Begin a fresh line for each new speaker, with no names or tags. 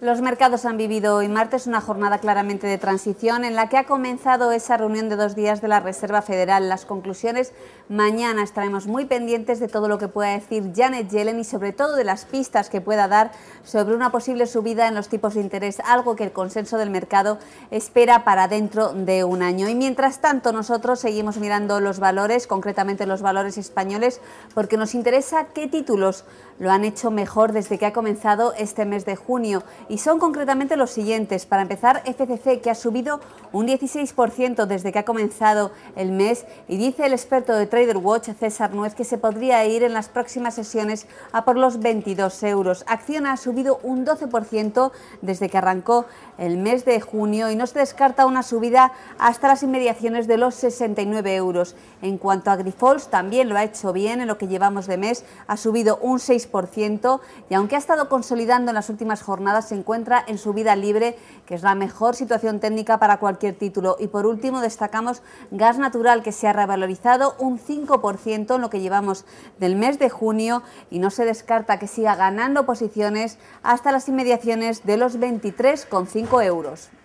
Los mercados han vivido hoy martes una jornada claramente de transición en la que ha comenzado esa reunión de dos días de la Reserva Federal. Las conclusiones mañana estaremos muy pendientes de todo lo que pueda decir Janet Yellen y sobre todo de las pistas que pueda dar sobre una posible subida en los tipos de interés, algo que el consenso del mercado espera para dentro de un año. Y mientras tanto nosotros seguimos mirando los valores, concretamente los valores españoles, porque nos interesa qué títulos lo han hecho mejor desde que ha comenzado este mes de junio y son concretamente los siguientes. Para empezar, FCC, que ha subido un 16% desde que ha comenzado el mes y dice el experto de Trader Watch César Nuez, que se podría ir en las próximas sesiones a por los 22 euros. Acciona ha subido un 12% desde que arrancó el mes de junio y no se descarta una subida hasta las inmediaciones de los 69 euros. En cuanto a Grifols, también lo ha hecho bien en lo que llevamos de mes, ha subido un 6% y aunque ha estado consolidando en las últimas jornadas, encuentra en su vida libre, que es la mejor situación técnica para cualquier título. Y por último, destacamos gas natural, que se ha revalorizado un 5% en lo que llevamos del mes de junio y no se descarta que siga ganando posiciones hasta las inmediaciones de los 23,5 euros.